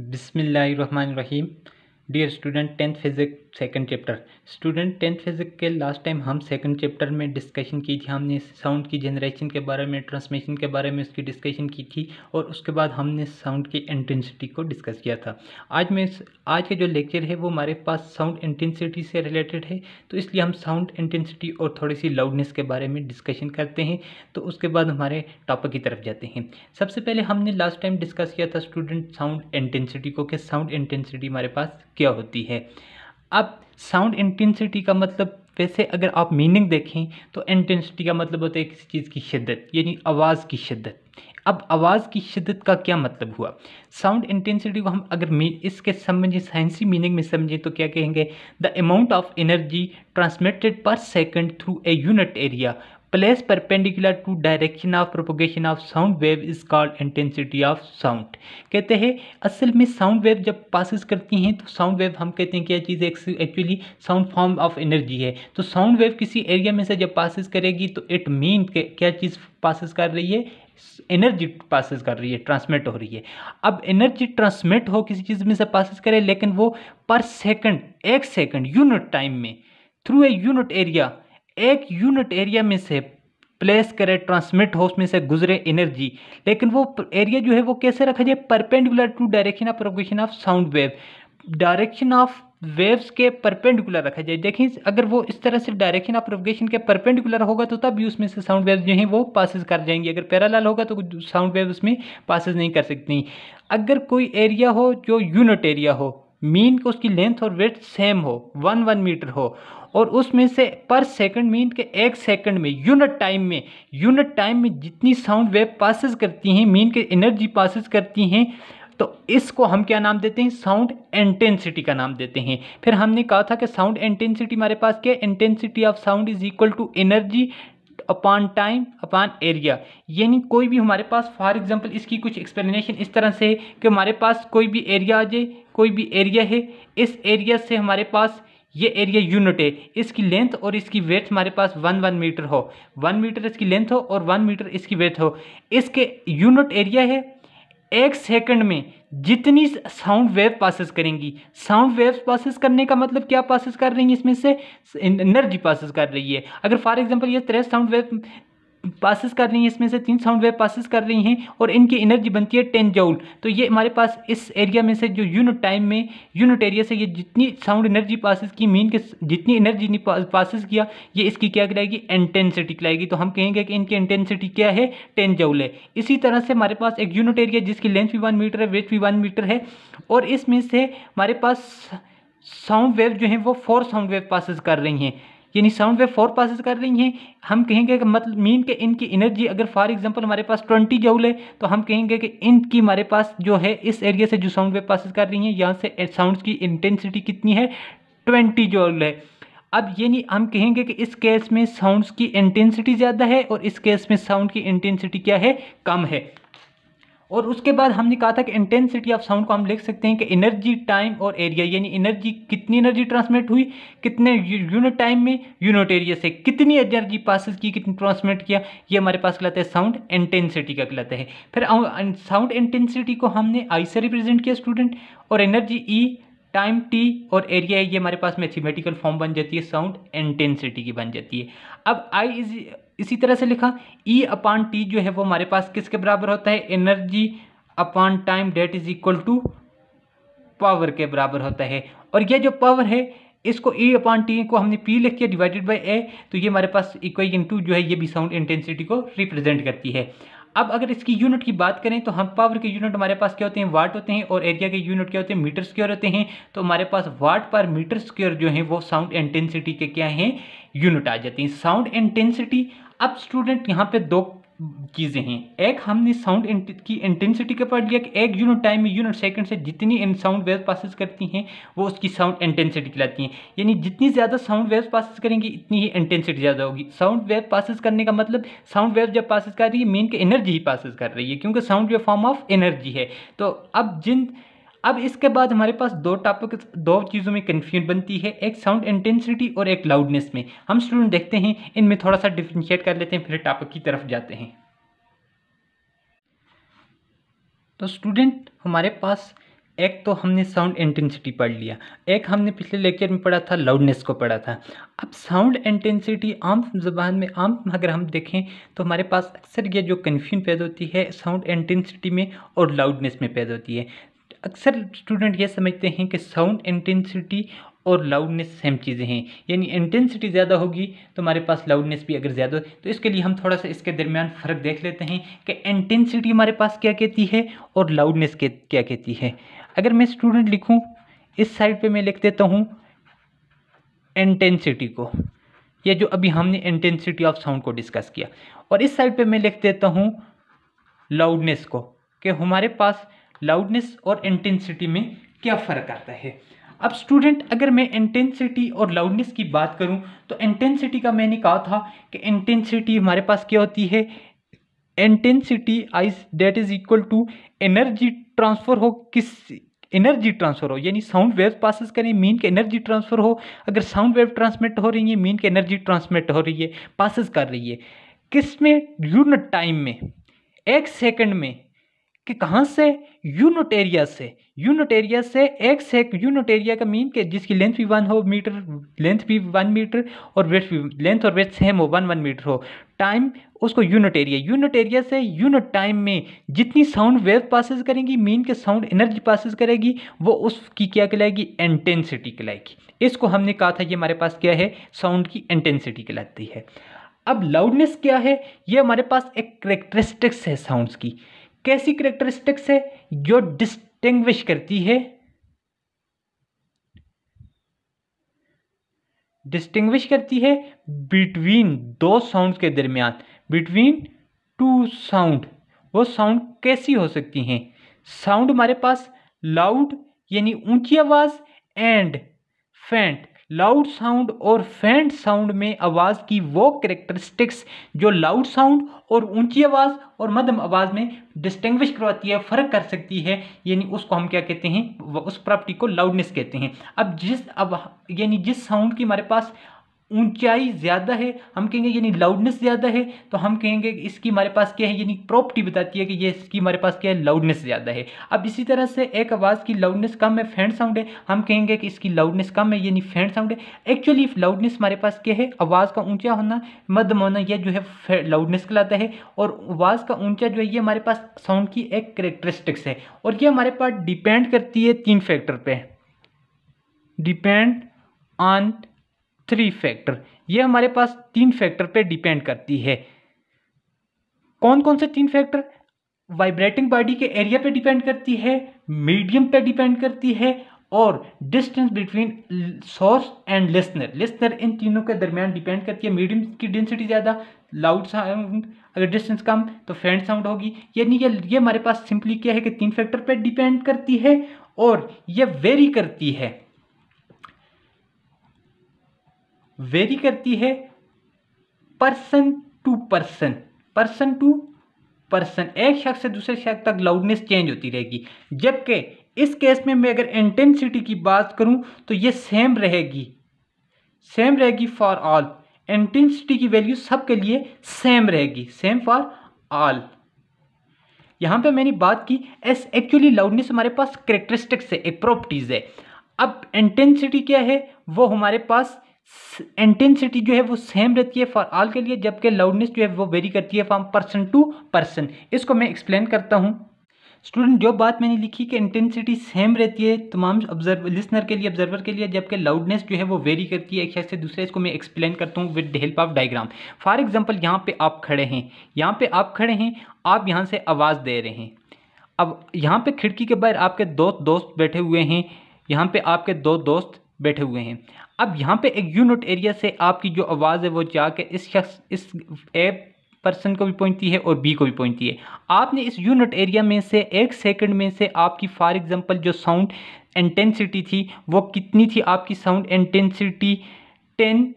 रहीम dear student tenth physics second chapter student tenth physics के last time हम second chapter में discussion की थी हमने साउंड की जनरेशन के बारे में ट्रांसमिशन के बारे में उसकी डिस्कशन की थी और उसके बाद हमने साउंड की इंटेंसिटी को डिस्कस किया था आज में आज के जो लेक्चर है वो हमारे पास साउंड इंटेंसिटी से रिलेटेड है तो इसलिए हम साउंड इंटेंसिटी और थोड़ी सी लाउडनेस के बारे में डिस्कशन करते हैं तो उसके बाद हमारे टॉपिक की तरफ जाते हैं सबसे पहले हमने लास्ट टाइम डिस्कस किया था स्टूडेंट साउंड इंटेंसिटी को कि साउंड इंटेंसिटी हमारे पास क्या होती है अब साउंड इंटेंसिटी का मतलब वैसे अगर आप मीनिंग देखें तो इंटेंसिटी का मतलब होता है किसी चीज़ की शिद्दत यानी आवाज़ की शिद्दत अब आवाज़ की शिद्दत का क्या मतलब हुआ साउंड इंटेंसिटी को हम अगर इसके समझें साइंसी मीनिंग में समझें तो क्या कहेंगे the amount of energy transmitted per second through a unit area place perpendicular to direction of propagation of sound wave is called intensity of sound कहते हैं असल में साउंड वेव जब पासिस करती हैं तो साउंड वेव हम कहते हैं क्या चीज़ actually sound form of energy है तो साउंड वेव किसी एरिया में से जब पासिस करेगी तो इट मीन क्या चीज़ पासिस कर रही है एनर्जी पासिस कर रही है ट्रांसमिट हो रही है अब एनर्जी ट्रांसमिट हो किसी चीज़ में से पासिस करे लेकिन वो पर सेकेंड एक सेकेंड यूनिट टाइम में थ्रू ए यूनिट एरिया एक यूनिट एरिया में से प्लेस करे ट्रांसमिट हो उसमें से गुजरे एनर्जी लेकिन वो एरिया जो है वो कैसे रखा जाए perpendicular to direction of propagation of sound wave direction of waves के परपेंडिकुलर रखा जाए देखें अगर वो इस तरह से डायरेक्शन ऑफ प्रोगेशन के परपेंडिकुलर होगा तो तब भी उसमें से साउंड वेव जो हैं वो पासिस कर जाएंगी अगर पैरालल होगा तो साउंड वेव उसमें पासिस नहीं कर सकती अगर कोई एरिया हो जो यूनिट एरिया हो मीन को उसकी लेंथ और वेथ सेम हो वन वन मीटर हो और उसमें से पर सेकंड मीन के एक सेकंड में यूनिट टाइम में यूनिट टाइम में जितनी साउंड वेव पासिस करती हैं मीन के एनर्जी पासिस करती हैं तो इसको हम क्या नाम देते हैं साउंड इंटेंसिटी का नाम देते हैं फिर हमने कहा था कि साउंड इंटेंसिटी हमारे पास क्या है intensity of sound is equal to energy upon time upon area यानी कोई भी हमारे पास फॉर एग्जांपल इसकी कुछ एक्सप्लेनेशन इस तरह से है कि हमारे पास कोई भी एरिया आ जाए कोई भी एरिया है इस एरिया से हमारे पास ये एरिया यूनिट है इसकी लेंथ और इसकी वेथ हमारे पास वन वन मीटर हो वन मीटर इसकी लेंथ हो और वन मीटर इसकी वेथ हो इसके यूनिट एरिया है एक सेकंड में जितनी साउंड वेव पासिस करेंगी साउंड वेव पासिस करने का मतलब क्या पासिस कर रही है इसमें से एनर्जी पासिस कर रही है अगर फॉर एग्जांपल ये तेरह साउंड वेव पासिस कर रही हैं इसमें से तीन साउंड वेव पासिस कर रही हैं और इनकी एनर्जी बनती है टेन जाउल तो ये हमारे पास इस एरिया में से जो यूनिट टाइम में यूनिट एरिया से ये जितनी साउंड एनर्जी पासिस की मीन के जितनी एनर्जी ने पासिस किया ये इसकी क्या कराएगी इंटेंसिटी कराएगी तो हम कहेंगे कि इनकी इंटेंसिटी क्या है टेन जाउल है इसी तरह से हमारे पास एक यूनिट एरिया जिसकी लेंथ भी वन मीटर है वेथ भी वन मीटर है और इसमें से हमारे पास साउंड वेव जो है वो फोर साउंड वेव पासिस कर रही हैं यानी साउंड वेव फोर पासिस कर रही हैं हम कहेंगे कि मतलब मीन के इनकी एनर्जी अगर फॉर एग्जांपल हमारे पास ट्वेंटी जूल है तो हम कहेंगे कि इनकी हमारे पास जो है इस एरिया से जो साउंड वेव पासिस कर रही हैं यहाँ से साउंड की इंटेंसिटी कितनी है ट्वेंटी जूल है अब ये नहीं हम कहेंगे कि इस केस में साउंड की इंटेंसिटी ज़्यादा है और इस केस में साउंड की इंटेंसिटी क्या है कम है और उसके बाद हमने कहा था कि इंटेंसिटी ऑफ साउंड को हम लिख सकते हैं कि एनर्जी टाइम और एरिया यानी एनर्जी कितनी एनर्जी ट्रांसमिट हुई कितने यूनिट टाइम में यूनिट एरिया से कितनी एनर्जी पासिस की कितनी ट्रांसमिट किया ये हमारे पास कहलाता है साउंड इंटेंसिटी का कहलाता है फिर साउंड इंटेंसिटी को हमने आई से रिप्रेजेंट किया स्टूडेंट और एनर्जी ई टाइम टी और एरिया e, ये हमारे पास मैथमेटिकल फॉर्म बन जाती है साउंड इंटेंसिटी की बन जाती है अब आई इज इसी तरह से लिखा ई अपान टी जो है वो हमारे पास किसके बराबर होता है energy upon time that is equal to power के बराबर होता है और यह जो पावर है इसको ई अपान टी को हमने पी लिख किया डिवाइडेड बाई ए तो ये हमारे पास इक्वेशन टू जो है ये भी साउंड इंटेंसिटी को रिप्रेजेंट करती है अब अगर इसकी यूनिट की बात करें तो हम पावर के यूनिट हमारे पास क्या होते हैं वाट होते हैं और एरिया के यूनिट क्या होते हैं मीटर स्क्योर होते हैं तो हमारे पास वाट पर मीटर स्क्योर जो है वो साउंड इंटेंसिटी के क्या हैं यूनिट आ जाते हैं साउंड इंटेंसिटी अब स्टूडेंट यहाँ पे दो चीज़ें हैं एक हमने साउंड की इंटेंसिटी के पढ़ लिया कि एक यूनिट टाइम में यूनिट सेकंड से जितनी साउंड वेव पासिस करती हैं वो उसकी साउंड इंटेंसिटी कहलाती हैं यानी जितनी ज़्यादा साउंड वेव पासिस करेंगी इतनी ही इंटेंसिटी ज़्यादा होगी साउंड वेव पासिस करने का मतलब साउंड वेव जब पासिस कर रही है मेन के एनर्जी ही पासिस कर रही है क्योंकि sound wave form of energy है तो अब जिन अब इसके बाद हमारे पास दो टॉपिक दो चीज़ों में कन्फ्यूज बनती है एक साउंड इंटेंसिटी और एक लाउडनेस में हम स्टूडेंट देखते हैं इनमें थोड़ा सा डिफ्रेंशिएट कर लेते हैं फिर टॉपिक की तरफ जाते हैं तो स्टूडेंट हमारे पास एक तो हमने साउंड इंटेंसिटी पढ़ लिया एक हमने पिछले लेक्चर में पढ़ा था लाउडनेस को पढ़ा था अब साउंड इंटेंसिटी आम जबान में आम अगर हम देखें तो हमारे पास अक्सर यह जो कन्फ्यूजन पैदा होती है साउंड इंटेंसिटी में और लाउडनेस में पैदा होती है अक्सर स्टूडेंट ये समझते हैं कि साउंड इंटेंसिटी और लाउडनेस सेम चीज़ें हैं यानी इंटेंसिटी ज़्यादा होगी तो हमारे पास लाउडनेस भी अगर ज़्यादा तो इसके लिए हम थोड़ा सा इसके दरमियान फ़र्क देख लेते हैं कि इंटेंसिटी हमारे पास क्या कहती है और लाउडनेस के क्या कहती है अगर मैं स्टूडेंट लिखूँ इस साइड पर मैं लिख देता हूँ इंटेंसिटी को या जो अभी हमने इंटेंसिटी ऑफ साउंड को डिस्कस किया और इस साइड पर मैं लिख देता हूँ लाउडनेस को कि हमारे पास लाउडनेस और इंटेंसिटी में क्या फ़र्क आता है अब स्टूडेंट अगर मैं इंटेंसिटी और लाउडनेस की बात करूं तो इंटेंसिटी का मैंने कहा था कि इंटेंसिटी हमारे पास क्या होती है intensity is that is equal to energy transfer हो किस एनर्जी ट्रांसफर हो यानी साउंड वेव पासिस करें मीन के एनर्जी ट्रांसफर हो अगर साउंड वेव ट्रांसमिट हो रही है मीन के एनर्जी ट्रांसमिट हो रही है पासिस कर रही है किस में यूनिट टाइम में एक सेकंड में कि कहाँ से यूनोटेरिया से यूनोटेरिया से एक्स एक यूनोटेरिया का मीन के जिसकी लेंथ भी वन हो मीटर लेंथ भी वन मीटर और वेथ भी लेंथ और वेथ सेम हो वन वन मीटर हो टाइम उसको यूनोटेरिया यूनोटेरिया से यूनिट टाइम में जितनी साउंड वेव पासिस करेंगी मीन के साउंड एनर्जी पासिस करेगी वो उसकी क्या कहलाएगी इंटेंसिटी कहलाएगी इसको हमने कहा था ये हमारे पास क्या है साउंड की इंटेंसिटी कहलाती है अब लाउडनेस क्या है ये हमारे पास एक करेक्टरिस्टिक्स है साउंड्स की कैसी करेक्टरिस्टिक्स है जो डिस्टिंग्विश करती है डिस्टिंग्विश करती है बिटवीन दो साउंड के दरमियान बिटवीन टू साउंड वो साउंड कैसी हो सकती हैं साउंड हमारे पास लाउड यानी ऊंची आवाज़ एंड फैंट लाउड साउंड और फेंट साउंड में आवाज़ की वो करेक्टरिस्टिक्स जो लाउड साउंड और ऊंची आवाज़ और मध्यम आवाज़ में डिस्टिंग्विश करवाती है फ़र्क कर सकती है यानी उसको हम क्या कहते हैं उस प्रॉपर्टी को लाउडनेस कहते हैं अब जिस अब यानी जिस साउंड की हमारे पास ऊंचाई ज़्यादा है हम कहेंगे यानी लाउडनेस ज़्यादा है तो हम कहेंगे इसकी हमारे पास क्या है यानी प्रॉपर्टी बताती है कि ये इसकी हमारे पास क्या है लाउडनेस ज़्यादा है अब इसी तरह से एक आवाज़ की लाउडनेस कम है फैंड साउंड है हम कहेंगे कि इसकी लाउडनेस कम है यानी फैंड साउंड है एक्चुअली लाउडनेस हमारे पास क्या है आवाज़ का ऊँचा होना मध्यम होना यह जो है लाउडनेस कहलाता है और आवाज़ का ऊँचा जो है ये हमारे पास साउंड की एक करेक्टरिस्टिक्स है और ये हमारे पास डिपेंड करती है तीन फैक्टर पर डिपेंड ऑन थ्री फैक्टर ये हमारे पास तीन फैक्टर पे डिपेंड करती है कौन कौन से तीन फैक्टर वाइब्रेटिंग बॉडी के एरिया पे डिपेंड करती है मीडियम पे डिपेंड करती है और distance between source and listener listener इन तीनों के दरमियान डिपेंड करती है मीडियम की डेंसिटी ज़्यादा लाउड साउंड अगर डिस्टेंस कम तो फैंट साउंड होगी यानी ये ये हमारे पास सिंपली क्या है कि तीन फैक्टर पे डिपेंड करती है और ये वेरी करती है वेरी करती है person to person person to person एक शख्स से दूसरे शख्स तक लाउडनेस चेंज होती रहेगी जबकि इस केस में मैं अगर इंटेंसिटी की बात करूं तो ये सेम रहेगी सेम रहेगी फॉर ऑल इंटेंसिटी की वैल्यू सबके लिए सेम रहेगी सेम फॉर ऑल यहाँ पे मैंने बात की एस एक्चुअली लाउडनेस हमारे पास करेक्टरिस्टिक्स है एक प्रॉपर्टीज़ है अब इंटेंसिटी क्या है वो हमारे पास इंटेंसिटी जो है वो सेम रहती है फॉर ऑल के लिए जबकि लाउडनेस जो है वो वेरी करती है फ्रॉम पर्सन टू पर्सन इसको मैं एक्सप्लेन करता हूँ स्टूडेंट जो बात मैंने लिखी कि इंटेंसिटी सेम रहती है तमाम ऑब्जर्व लिसनर के लिए ऑब्जर्वर के लिए जबकि लाउडनेस जो है वो वेरी करती है एक शख्स से दूसरे इसको मैं एक्सप्लेन करता हूँ with help of diagram for example यहाँ पे आप खड़े हैं यहाँ पे आप खड़े हैं आप यहाँ से आवाज़ दे रहे हैं अब यहाँ पर खिड़की के बाहर आपके दो दोस्त बैठे हुए हैं यहाँ पर आपके दो दोस्त बैठे हुए हैं अब यहाँ पे एक यूनिट एरिया से आपकी जो आवाज़ है वो जाके इस शख्स इस ए पर्सन को भी पहुँचती है और बी को भी पहुँचती है आपने इस यूनिट एरिया में से एक सेकंड में से आपकी फॉर एग्जांपल जो साउंड इंटेंसिटी थी वो कितनी थी आपकी साउंड इंटेंसिटी टेन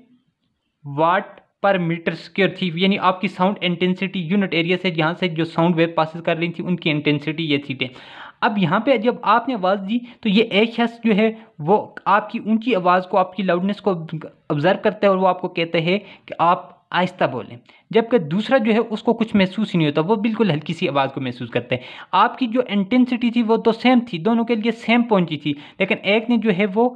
वाट पर मीटर स्क्वेयर थी यानी आपकी साउंड इंटेंसिटी यूनिट एरिया से जहाँ से जो साउंड वेव पासिस कर रही थी उनकी इंटेंसिटी ये थी टेन अब यहाँ पे जब आपने आवाज़ दी तो ये एक शख्स जो है वो आपकी ऊंची आवाज़ को आपकी लाउडनेस को ऑब्ज़र्व करता है और वो आपको कहते हैं कि आप आहिस्ता बोलें जबकि दूसरा जो है उसको कुछ महसूस ही नहीं होता वो बिल्कुल हल्की सी आवाज़ को महसूस करते हैं आपकी जो इंटेंसिटी थी वो तो सेम थी दोनों के लिए सेम पहुंची थी लेकिन एक ने जो है वो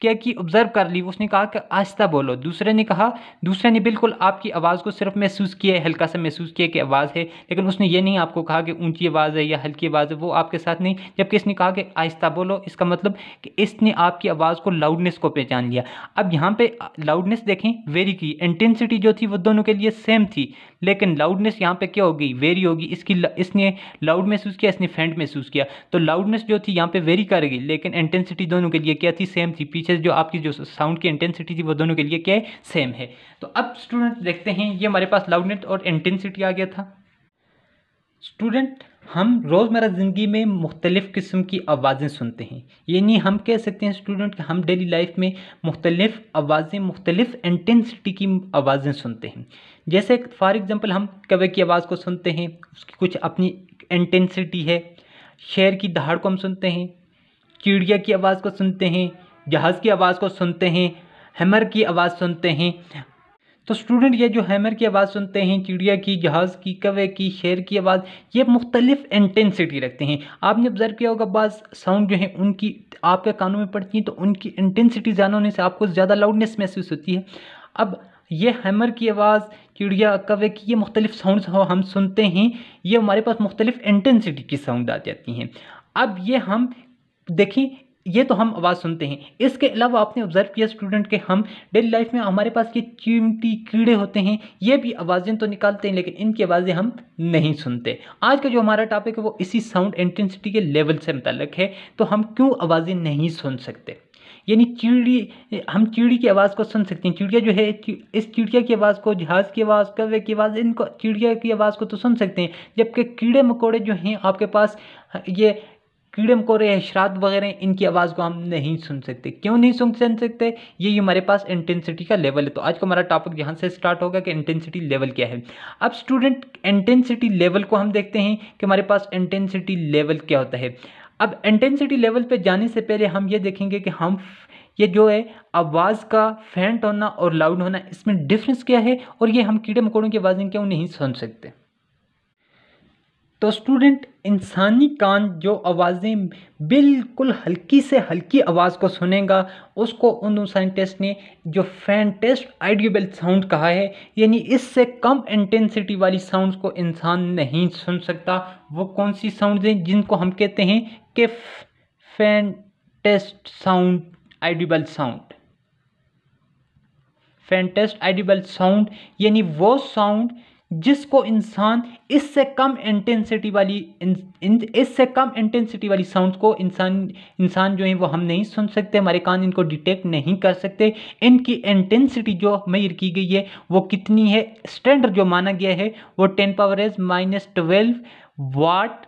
क्या कि ऑब्जर्व कर ली उसने कहा कि आहिस्ता बोलो दूसरे ने कहा दूसरे ने बिल्कुल आपकी आवाज़ को सिर्फ महसूस किया है हल्का सा महसूस किया कि आवाज़ है लेकिन उसने ये नहीं आपको कहा कि ऊंची आवाज़ है या हल्की आवाज़ है वो आपके साथ नहीं जबकि इसने कहा कि आस्ता बोलो इसका मतलब कि इसने आपकी आवाज़ को लाउडनेस को पहचान लिया अब यहाँ पर लाउडनेस देखें वेरी की इंटेंसिटी जो थी वो दोनों के लिए सेम थी लेकिन लाउडनेस यहाँ पर क्या होगी वेरी होगी इसकी इसने लाउड महसूस किया इसने फेंट महसूस किया तो लाउडनेस जो थी यहाँ पर वेरी करेगी लेकिन इंटेंसिटी दोनों के लिए क्या थी सेम थी पीछे से जो आपकी जो साउंड की इंटेंसिटी थी वो दोनों के लिए क्या है सेम है तो अब स्टूडेंट देखते हैं ये हमारे पास लाउडनेस और इंटेंसिटी आ गया था स्टूडेंट हम रोज़मर्रा ज़िंदगी में मुख्तलिफ़ किस्म की आवाज़ें सुनते हैं यानी हम कह सकते हैं स्टूडेंट कि हम डेली लाइफ में मुख्तलिफ़ आवाज़ें मुख्तलिफ़ इंटेंसिटी की आवाज़ें सुनते हैं जैसे फॉर एग्ज़ाम्पल हम कवे की आवाज़ को सुनते हैं उसकी कुछ अपनी इंटेंसिटी है शेर की दहाड़ को हम सुनते हैं चिड़िया की आवाज़ को सुनते हैं जहाज़ की आवाज़ को सुनते हैं हैमर की आवाज़ सुनते हैं तो स्टूडेंट ये जो हैमर की आवाज़ सुनते हैं चिड़िया की जहाज़ की कवे की शेर की आवाज़ ये मुख्तलिफ इंटेंसिटी रखते हैं आपने ऑब्ज़र्व किया होगा बाज़ साउंड जो है उनकी आपके कानों में पड़ती हैं तो उनकी इंटेंसिटी ज़्यादा होने से आपको ज़्यादा लाउडनेस महसूस होती है अब ये हैमर की आवाज़ चिड़िया कवे की ये मुख्तलिफ साउंड हम सुनते हैं ये हमारे पास मुख्तलिफ इंटेंसिटी की साउंड आ जाती हैं अब ये हम देखें ये तो हम आवाज़ सुनते हैं इसके अलावा आपने ऑब्जर्व किया स्टूडेंट के हम डेली लाइफ में हमारे पास ये चिमटी कीड़े होते हैं ये भी आवाज़ें तो निकालते हैं लेकिन इनकी आवाज़ें हम नहीं सुनते आज का जो हमारा टॉपिक है वो इसी साउंड इंटेंसिटी के लेवल से मुतलक है तो हम क्यों आवाज़ें नहीं सुन सकते यानी चिड़ी हम चिड़ी की आवाज़ को सुन सकते हैं चिड़िया जो है इस चिड़िया की आवाज़ को जहाज़ की आवाज़ कवे की आवाज़ इनको चिड़िया की आवाज़ को तो सुन सकते हैं जबकि कीड़े मकोड़े जो हैं आपके पास ये कीड़े मकोड़े या श्राद्ध वगैरह इनकी आवाज़ को हम नहीं सुन सकते क्यों नहीं सुन सुन सकते ये हमारे पास इंटेंसिटी का लेवल है तो आज का हमारा टॉपिक यहाँ से स्टार्ट होगा कि इंटेंसिटी लेवल क्या है अब स्टूडेंट इंटेंसिटी लेवल को हम देखते हैं कि हमारे पास इंटेंसिटी लेवल क्या होता है अब इंटेंसिटी लेवल पर जाने से पहले हम ये देखेंगे कि हम ये जो है आवाज़ का फेंट होना और लाउड होना इसमें डिफरेंस क्या है और ये हम कीड़े मकोड़ों की आवाज़ें क्यों नहीं सुन सकते तो स्टूडेंट इंसानी कान जो आवाज़ें बिल्कुल हल्की से हल्की आवाज़ को सुनेगा उसको उन साइंटिस्ट ने जो फैंटेस्ट आइडियोबल साउंड कहा है यानी इससे कम इंटेंसिटी वाली साउंड्स को इंसान नहीं सुन सकता वो कौन सी साउंड हैं जिनको हम कहते हैं कि faintest sound audible sound faintest audible sound यानी वो साउंड जिसको इंसान इससे कम इंटेंसिटी वाली इससे कम इंटेंसिटी वाली साउंड को इंसान इंसान जो है वो हम नहीं सुन सकते हमारे कान इनको डिटेक्ट नहीं कर सकते इनकी इंटेंसिटी जो मेयर की गई है वो कितनी है स्टैंडर्ड जो माना गया है वो ten power as minus twelve watt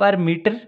per metre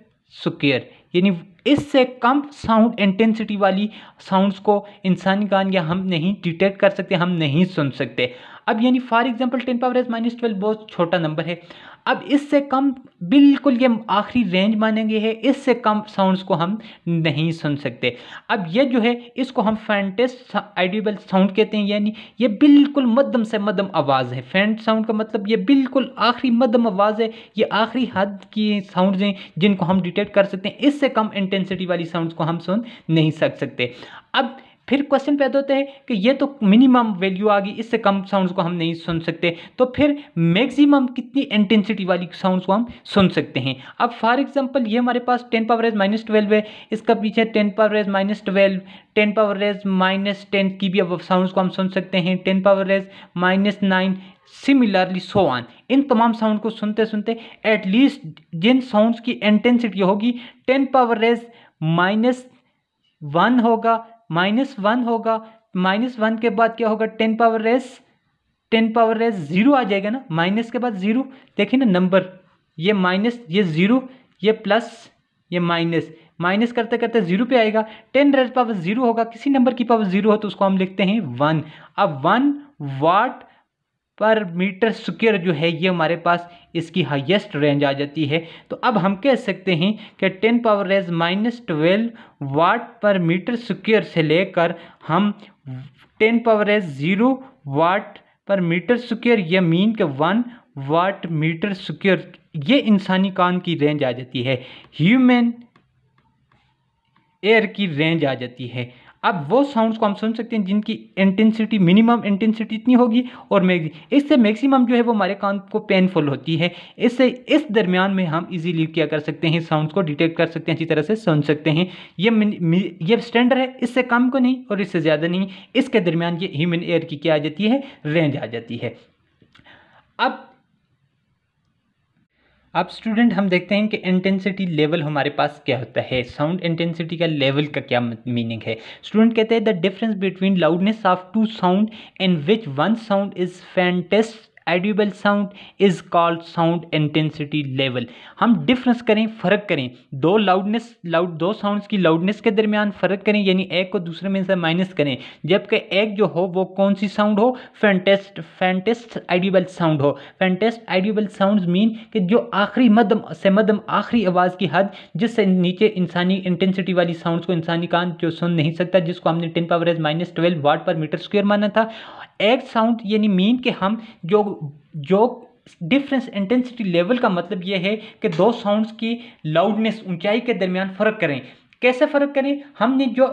square यानी इससे कम साउंड इंटेंसिटी वाली साउंड्स को इंसानी कान या हम नहीं डिटेक्ट कर सकते हम नहीं सुन सकते अब यानी for example ten power as minus twelve बहुत छोटा नंबर है अब इससे कम बिल्कुल ये आखिरी रेंज मानेंगे है इससे कम साउंड्स को हम नहीं सुन सकते अब ये जो है इसको हम फैंटेस्ट आइडियबल साउंड कहते हैं यानी ये बिल्कुल मध्यम से मध्यम आवाज़ है फैंट साउंड का मतलब ये बिल्कुल आखिरी मध्यम आवाज़ है ये आखिरी हद की साउंड हैं जिनको हम डिटेक्ट कर सकते हैं इससे कम इंटेंसिटी वाली साउंड को हम सुन नहीं सक सकते अब फिर क्वेश्चन पैदा होता है कि ये तो मिनिमम वैल्यू आ गई इससे कम साउंड को हम नहीं सुन सकते तो फिर मैक्सिमम कितनी इंटेंसिटी वाली साउंड्स को हम सुन सकते हैं अब फॉर एग्जाम्पल ये हमारे पास ten power as minus twelve है इसका पीछे ten power as minus twelve ten power as minus ten की भी अब साउंड को हम सुन सकते हैं ten power as minus nine similarly so on इन तमाम साउंड को सुनते सुनते एटलीस्ट जिन साउंड्स की इंटेंसिटी होगी ten power as minus one होगा माइनस वन होगा माइनस वन के बाद क्या होगा ten power race ten power raise zero आ जाएगा ना माइनस के बाद ज़ीरो देखिए ना नंबर ये माइनस ये ज़ीरो ये प्लस ये माइनस माइनस करते करते जीरो पे आएगा टेन रेज पावर जीरो होगा किसी नंबर की पावर जीरो हो तो उसको हम लिखते हैं वन अब one watt per metre square जो है ये हमारे पास इसकी हाईएस्ट रेंज आ जाती है तो अब हम कह सकते हैं कि ten power raise minus twelve watt per metre square से लेकर हम ten power raise zero watt per metre square या मीन के वन वाट मीटर स्क्वेयर ये इंसानी कान की रेंज आ जाती है ह्यूमन एयर की रेंज आ जाती है आप वो साउंड्स को हम सुन सकते हैं जिनकी इंटेंसिटी मिनिमम इंटेंसिटी इतनी होगी और मैग इससे मैक्सिमम जो है वो हमारे कान को पेनफुल होती है इससे इस दरमियान में हम इजीली क्या कर सकते हैं साउंड्स को डिटेक्ट कर सकते हैं अच्छी तरह से सुन सकते हैं ये ये स्टैंडर्ड है इससे कम को नहीं और इससे ज़्यादा नहीं इसके दरमियान ये ह्यूमन एयर की क्या आ जाती है रेंज आ जाती है अब अब स्टूडेंट हम देखते हैं कि इंटेंसिटी लेवल हमारे पास क्या होता है साउंड इंटेंसिटी का लेवल का क्या मीनिंग है स्टूडेंट कहते हैं the difference between loudness of two sound in which one sound is faintest audible sound is called sound intensity level हम डिफरेंस करें फ़र्क करें दो लाउडनेस लाउड दो साउंड्स की लाउडनेस के दरमियान फ़र्क करें यानी एक को दूसरे में से माइनस करें जबकि एक जो हो वो कौन सी साउंड हो फैंटेस्ट फैंटेस्ट एडिबल साउंड हो फैंटेस्ट एडिबल साउंड मीन कि जो आखिरी मदम से मदम आखिरी आवाज़ की हद जिससे नीचे इंसानी इंटेंसिटी वाली साउंड को इंसानी कान जो सुन नहीं सकता जिसको हमने ten power as minus twelve watt per metre square माना था एड साउंड यानी मीन के हम जो जो डिफरेंस इंटेंसिटी लेवल का मतलब यह है कि दो साउंड्स की लाउडनेस ऊंचाई के दरमियान फ़र्क करें कैसे फ़र्क करें हमने जो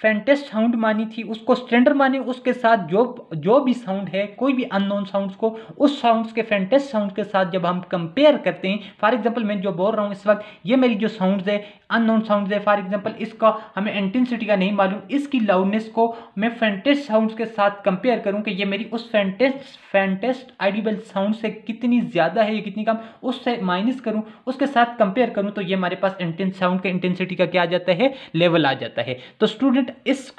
फैंटेस्ट साउंड मानी थी उसको स्टैंडर्ड माने उसके साथ जो जो भी साउंड है कोई भी अननोन साउंड्स को उस साउंड्स के फैंटेस्ट साउंड के साथ जब हम कंपेयर करते हैं फॉर एग्जांपल मैं जो बोल रहा हूँ इस वक्त ये मेरी जो साउंड्स है अननोन साउंड है फॉर एग्जाम्पल इसका हमें इंटेंसिटी का नहीं मालूम इसकी लाउडनेस को मैं फैंटेस्ट साउंड के साथ कंपेयर करूँ कि ये मेरी उस फैंटेस्ट फैंटेस्ट आइडिबल साउंड से कितनी ज़्यादा है ये कितनी कम उससे माइनस करूँ उसके साथ कंपेयर करूँ तो ये हमारे पास इंटेंस साउंड के इंटेंसिटी का क्या आ जाता है लेवल आ जाता है तो स्टूडेंट اس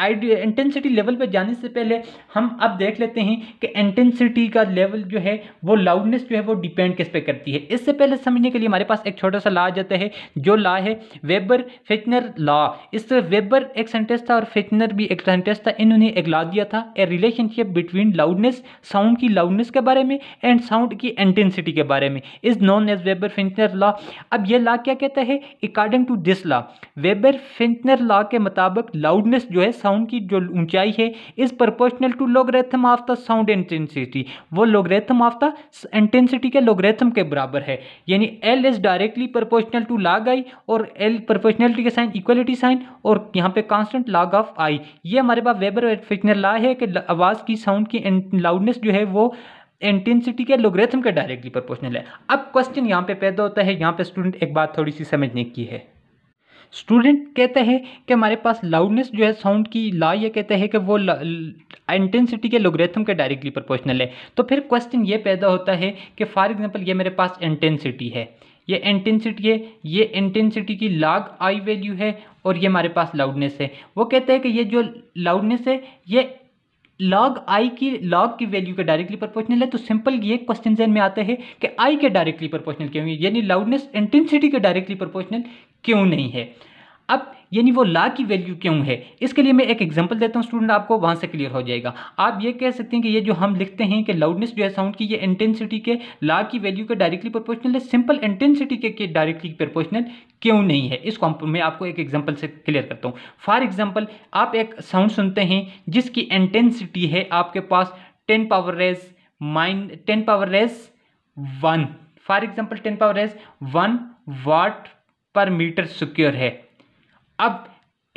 आइडिया इंटेंसिटी लेवल पे जाने से पहले हम अब देख लेते हैं कि इंटेंसिटी का लेवल जो है वो लाउडनेस जो है वो डिपेंड किस पे करती है इससे पहले समझने के लिए हमारे पास एक छोटा सा ला आ जाता है जो ला है वेबर फिटनर लॉ इस वेबर एक सेंटेंस था और फिटनर भी एक सेंटेंस था इन्होंने एक ला दिया था a relationship between loudness sound की लाउडनेस के बारे में एंड साउंड की इंटेंसिटी के बारे में is known as Weber Fechner law अब यह ला क्या कहता है according to this law Weber Fechner law के मुताबिक लाउडनेस जो है साउंड की जो ऊंचाई है is proportional to logarithm of the sound intensity वो लोग्रेथम ऑफ द इंटेंसिटी के लोगरेथम के बराबर है यानी L is directly proportional to log I और एल प्रपोर्शनलिटी के साइन इक्वलिटी साइन और यहाँ पे कॉन्स्टेंट लॉग ऑफ आई ये हमारे पास वेबर फिक्नर ला है कि आवाज़ की साउंड की लाउडनेस जो है वो इंटेंसिटी के लोग्रेथम के डायरेक्टली प्रोपोर्शनल है अब क्वेश्चन यहाँ पे पैदा होता है यहाँ पे स्टूडेंट एक बात थोड़ी सी समझने की है स्टूडेंट कहते हैं कि हमारे पास लाउडनेस जो है साउंड की ला ये कहते हैं कि वो इंटेंसिटी के लोग्रेथम के डायरेक्टली प्रोपोर्शनल है तो फिर क्वेश्चन ये पैदा होता है कि फॉर एग्जांपल ये मेरे पास इंटेंसिटी है ये इंटेंसिटी है ये इंटेंसिटी की लाग आई वैल्यू है और ये हमारे पास लाउडनेस है वो कहते हैं कि ये जो लाउडनेस है ये लॉग आई की लॉग की वैल्यू के डायरेक्टली प्रोपोर्शनल है तो सिंपल ये क्वेश्चन जहन में आते हैं कि आई के डायरेक्टली प्रोपोर्शनल क्यों है यानी लाउडनेस इंटेंसिटी के डायरेक्टली प्रोपोर्शनल क्यों नहीं है अब यानी वो ला की वैल्यू क्यों है इसके लिए मैं एक एग्जांपल देता हूँ स्टूडेंट आपको वहाँ से क्लियर हो जाएगा आप ये कह सकते हैं कि ये जो हम लिखते हैं कि लाउडनेस जो है साउंड की ये इंटेंसिटी के ला की वैल्यू के डायरेक्टली प्रोपोर्शनल है सिंपल इंटेंसिटी के डायरेक्टली प्रोपोर्शनल क्यों नहीं है इसको मैं आपको एक एग्जाम्पल से क्लियर करता हूँ फॉर एग्जाम्पल आप एक साउंड सुनते हैं जिसकी इंटेंसिटी है आपके पास ten power raise minus ten power raise one for example ten power raise one watt per meter secure है अब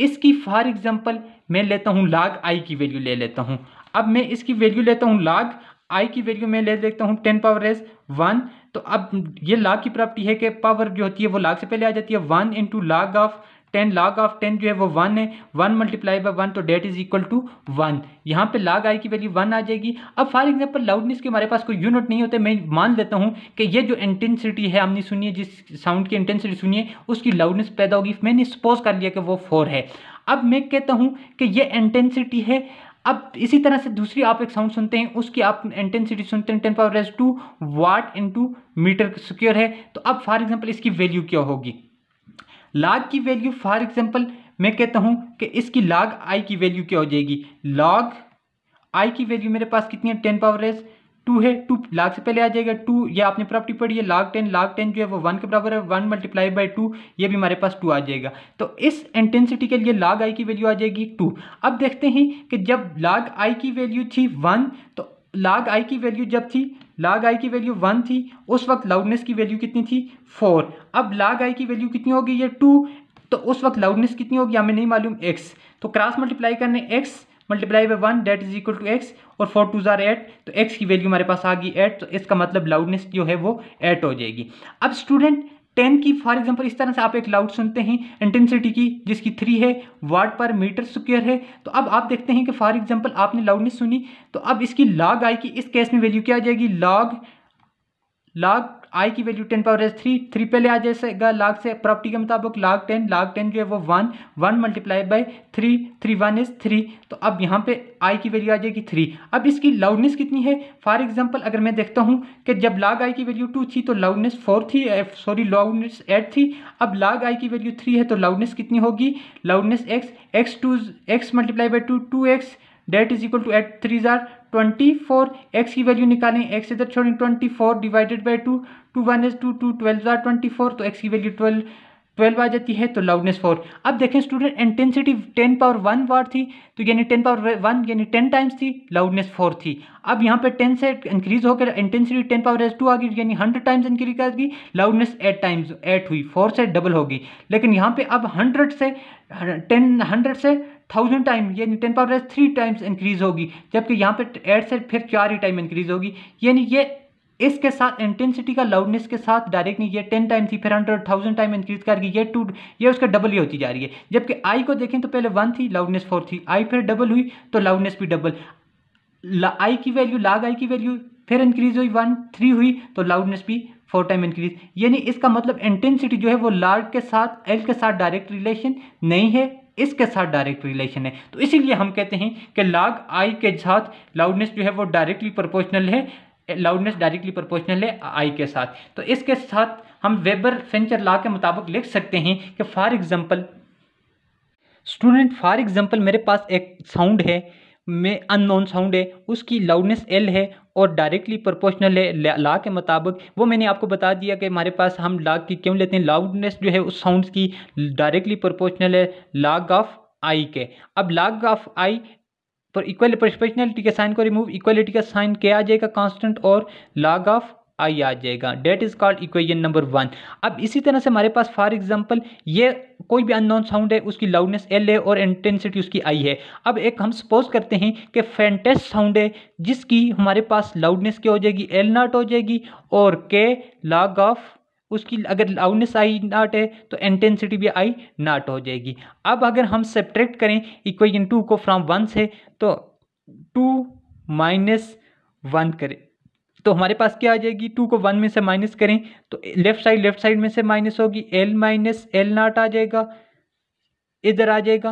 इसकी फॉर एग्जांपल मैं लेता हूँ लाग आई की वैल्यू ले लेता हूँ अब मैं इसकी वैल्यू लेता हूँ लाग आई की वैल्यू मैं ले लेता हूँ टेन पावर एस वन तो अब ये लाग की प्रॉपर्टी है कि पावर जो होती है वो लाग से पहले आ जाती है one into log of ten log of ten जो है वो वन है वन मल्टीप्लाई बाई वन तो that is equal to one यहाँ पे लॉग आई की वैल्यू वन आ जाएगी अब फॉर एग्जाम्पल लाउडनेस के हमारे पास कोई यूनिट नहीं होते मैं मान लेता हूँ कि ये जो इंटेंसिटी है हमने सुनी है जिस साउंड की इंटेंसिटी सुनी है उसकी लाउडनेस पैदा होगी मैंने सपोज कर लिया कि वो फोर है अब मैं कहता हूँ कि यह इंटेंसिटी है अब इसी तरह से दूसरी आप एक साउंड सुनते हैं उसकी आप इंटेंसिटी सुनते हैं ten power two watt into meter square है तो अब फॉर एग्जाम्पल इसकी वैल्यू क्या होगी लाग की वैल्यू फॉर एग्जाम्पल मैं कहता हूँ कि इसकी लाग आई की वैल्यू क्या हो जाएगी लाग आई की वैल्यू मेरे पास कितनी है टेन पावर एस टू है टू लाख से पहले आ जाएगा टू ये आपने प्रॉपर्टी पढ़ी है लाग टेन लाग टेन जो है वो वन के बराबर है वन मल्टीप्लाई बाई टू ये भी हमारे पास टू आ जाएगा तो इस इंटेंसिटी के लिए लाग आई की वैल्यू आ जाएगी टू अब देखते हैं कि जब लाग आई की वैल्यू थी वन तो लाग आई की वैल्यू जब थी लाग आई की वैल्यू वन थी उस वक्त लाउडनेस की वैल्यू कितनी थी फोर अब लाग आई की वैल्यू कितनी होगी ये टू तो उस वक्त लाउडनेस कितनी होगी हमें नहीं मालूम एक्स तो क्रॉस मल्टीप्लाई करने X multiply by one that is equal to X और फोर टू ज़ार एट तो एक्स की वैल्यू हमारे पास आ गई एट तो इसका मतलब लाउडनेस जो है वो एट हो जाएगी अब स्टूडेंट टेन की फॉर एग्जाम्पल इस तरह से आप एक लाउड सुनते हैं इंटेंसिटी की जिसकी थ्री है वाट पर मीटर स्क्वेयर है तो अब आप देखते हैं कि फॉर एग्जाम्पल आपने लाउडनेस सुनी तो अब इसकी लाग कि इस केस में वैल्यू क्या आ जाएगी लाग लाग आई की वैल्यू टेन पावर एस थ्री थ्री पहले आ जाएगा लाख से प्रॉपर्टी के मुताबिक लाख टेन लाख टेन जो है वो one one multiply by three three one is three तो अब यहाँ पे आई की वैल्यू आ जाएगी थ्री अब इसकी लाउडनेस कितनी है फॉर एग्जाम्पल अगर मैं देखता हूँ कि जब लाग आई की वैल्यू टू थी तो लाउडनेस फोर थी सॉरी लाउडनेस एट थी अब लाग आई की वैल्यू थ्री है तो लाउडनेस कितनी होगी loudness X X two X multiply by two two X that is equal to eight three are twenty four X की वैल्यू निकालें एक्स इधर छोड़ें twenty four divided by two two one is two two twelve are twenty four तो X की value twelve twelve आ जाती है तो लाउडनेस फोर अब देखें student intensity ten power one वार थी तो यानी टेन पावर वन यानी टेन टाइम्स थी लाउडनेस फोर थी अब यहाँ पर टेन से इंक्रीज होकर इंटेंसिटी टेन पावर एज टू आ गई यानी हंड्रेड टाइम्स इंक्रीज कर गई लाउडनेस एट टाइम्स एट हुई फोर से डबल होगी लेकिन यहाँ पर अब हंड्रेड से टेन हंड्रेड से थाउजेंड टाइम यानी ten power three times increase होगी जबकि यहाँ पर एड से फिर चार ही टाइम इंक्रीज होगी यानी ये इसके साथ इंटेंसिटी का लाउडनेस के साथ डायरेक्टली ये टेन टाइम थी फिर हंड्रेड थाउजेंड टाइम इंक्रीज करके ये टू ये उसका डबल ही होती जा रही है जबकि आई को देखें तो पहले वन थी लाउडनेस फोर थी आई फिर डबल हुई तो लाउडनेस भी डबल आई की वैल्यू लाग आई की वैल्यू फिर इंक्रीज हुई वन थ्री हुई तो लाउडनेस भी फोर टाइम इंक्रीज यानी इसका मतलब इंटेंसिटी जो है वो लार्ज के साथ एल के साथ डायरेक्ट रिलेशन नहीं है इसके साथ डायरेक्ट रिलेशन है तो इसीलिए हम कहते हैं कि लाग आई के साथ लाउडनेस जो है वो डायरेक्टली प्रोपोर्शनल है लाउडनेस डायरेक्टली प्रोपोर्शनल है आई के साथ तो इसके साथ हम वेबर फेंचर लॉ के मुताबिक लिख सकते हैं कि for example student for example मेरे पास एक साउंड है में अननोन साउंड है उसकी लाउडनेस एल है और डायरेक्टली प्रोपोर्शनल है ला के मुताबिक वो मैंने आपको बता दिया कि हमारे पास हम लाग की क्यों लेते हैं लाउडनेस जो है उस साउंड की डायरेक्टली प्रोपोर्शनल है लाग ऑफ आई के अब लाग ऑफ आई पर इक्वल प्रोपोर्शनलिटी के साइन को रिमूव इक्वलिटी का साइन क्या आ जाएगा कांस्टेंट और लाग ऑफ आई आ जाएगा that is called equation number one अब इसी तरह से हमारे पास फॉर एग्जांपल ये कोई भी अननोन साउंड है उसकी लाउडनेस एल है और इंटेंसिटी उसकी आई है अब एक हम सपोज करते हैं कि फैंटेस्ट साउंड है जिसकी हमारे पास लाउडनेस क्या हो जाएगी एल नाट हो जाएगी और के लॉग ऑफ उसकी अगर लाउडनेस आई नाट है तो इंटेंसिटी भी आई नाट हो जाएगी अब अगर हम सेपरेट करें इक्वेशन टू को फ्रॉम वन से तो टू माइनस वन करें तो हमारे पास क्या आ जाएगी टू को वन में से माइनस करें तो लेफ्ट साइड लेफ्ट साइड में से माइनस होगी एल माइनस एल नॉट आ जाएगा इधर आ जाएगा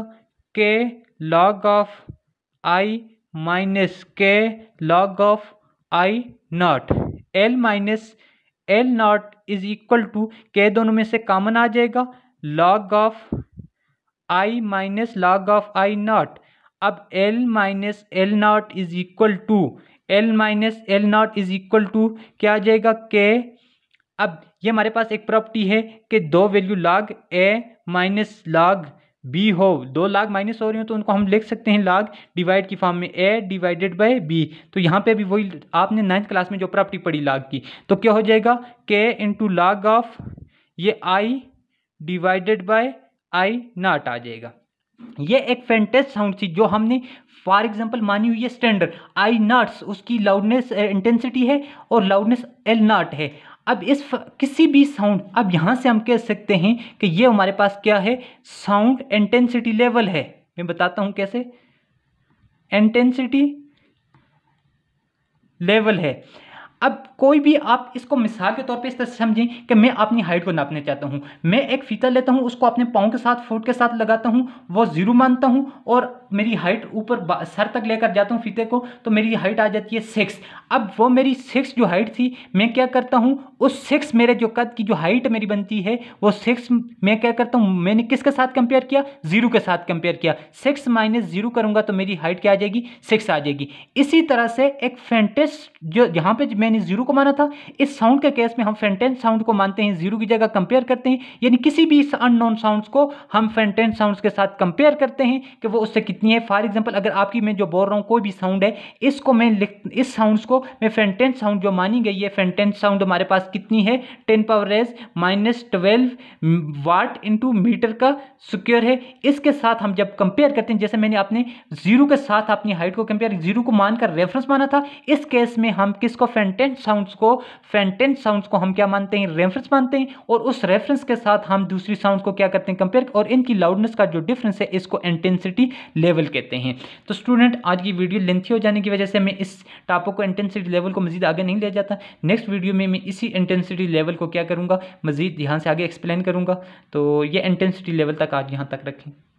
K log of I minus K log of I not L minus L not is equal to K दोनों में से कॉमन आ जाएगा log of I minus log of I not अब L minus L not is equal to L minus L not is equal to क्या आ जाएगा के अब ये हमारे पास एक प्रॉपर्टी है कि दो वैल्यू लाग ए माइनस लाग बी हो दो लाग माइनस हो रही हो तो उनको हम लिख सकते हैं लाग डिवाइड की फॉर्म में ए डिवाइडेड बाय बी तो यहाँ पे भी वही आपने नाइन्थ क्लास में जो प्रॉपर्टी पढ़ी लाग की तो क्या हो जाएगा के इंटू लाग ऑफ ये आई डिवाइडेड बाय आई नाट आ जाएगा ये एक फेंटेस्ट साउंड थी जो हमने फॉर एग्जाम्पल मानी हुई है स्टैंडर्ड आई नाट्स उसकी लाउडनेस इंटेंसिटी uh, है और लाउडनेस एल नाट है अब इस किसी भी साउंड अब यहाँ से हम कह सकते हैं कि ये हमारे पास क्या है साउंड इंटेंसिटी लेवल है मैं बताता हूँ कैसे इंटेंसिटी लेवल है अब कोई भी आप इसको मिसाल के तौर पे इस तरह से समझें कि मैं अपनी हाइट को नापने चाहता हूँ मैं एक फीता लेता हूँ उसको अपने पाँव के साथ फुट के साथ लगाता हूँ वो ज़ीरो मानता हूँ और मेरी हाइट ऊपर सर तक लेकर जाता हूँ फीते को तो मेरी हाइट आ जाती है सिक्स अब वो मेरी सिक्स जो हाइट थी मैं क्या करता हूँ उस सिक्स मेरे जो कद की जो हाइट मेरी बनती है वो सिक्स मैं क्या करता हूँ मैंने किसके साथ कंपेयर किया ज़ीरो के साथ कंपेयर किया सिक्स माइनस ज़ीरो करूँगा तो मेरी हाइट क्या आ जाएगी सिक्स आ जाएगी इसी तरह से एक फेंटेस्ट जो यहाँ पर मैं यानी जीरो को माना था इस साउंड के केस में हम फेंटेन साउंड को मानते हैं जीरो की जगह कंपेयर करते हैं यानी किसी भी इस अननोन साउंड को हम फेंटेन साउंड के साथ कंपेयर करते हैं कि वो उससे कितनी है फॉर एग्जाम्पल अगर आपकी मैं जो बोल रहा हूँ कोई भी साउंड है इसको मैं लिख इस साउंड को मैं फेंटेन साउंड जो मानी गई है फेंटेन साउंड हमारे पास कितनी है ten power as minus twelve watt into meter का सिक्योर है इसके साथ हम जब कंपेयर करते हैं जैसे मैंने अपने जीरो के साथ अपनी हाइट को कंपेयर जीरो को मानकर रेफरेंस माना था इस केस में हम किसको फेंटेन सेंटेंस साउंड्स को सेंटेंस साउंड्स को हम क्या मानते हैं रेफरेंस मानते हैं और उस रेफरेंस के साथ हम दूसरी साउंड को क्या करते हैं कंपेयर और इनकी लाउडनेस का जो डिफरेंस है इसको इंटेंसिटी लेवल कहते हैं तो स्टूडेंट आज की वीडियो लेंथी हो जाने की वजह से मैं इस टॉपिक को इंटेंसिटी लेवल को मजीद आगे नहीं ले जाता नेक्स्ट वीडियो में मैं इसी इंटेंसिटी लेवल को क्या करूँगा मजीद यहाँ से आगे एक्सप्लेन करूँगा तो ये इंटेंसिटी लेवल तक आज यहाँ तक रखें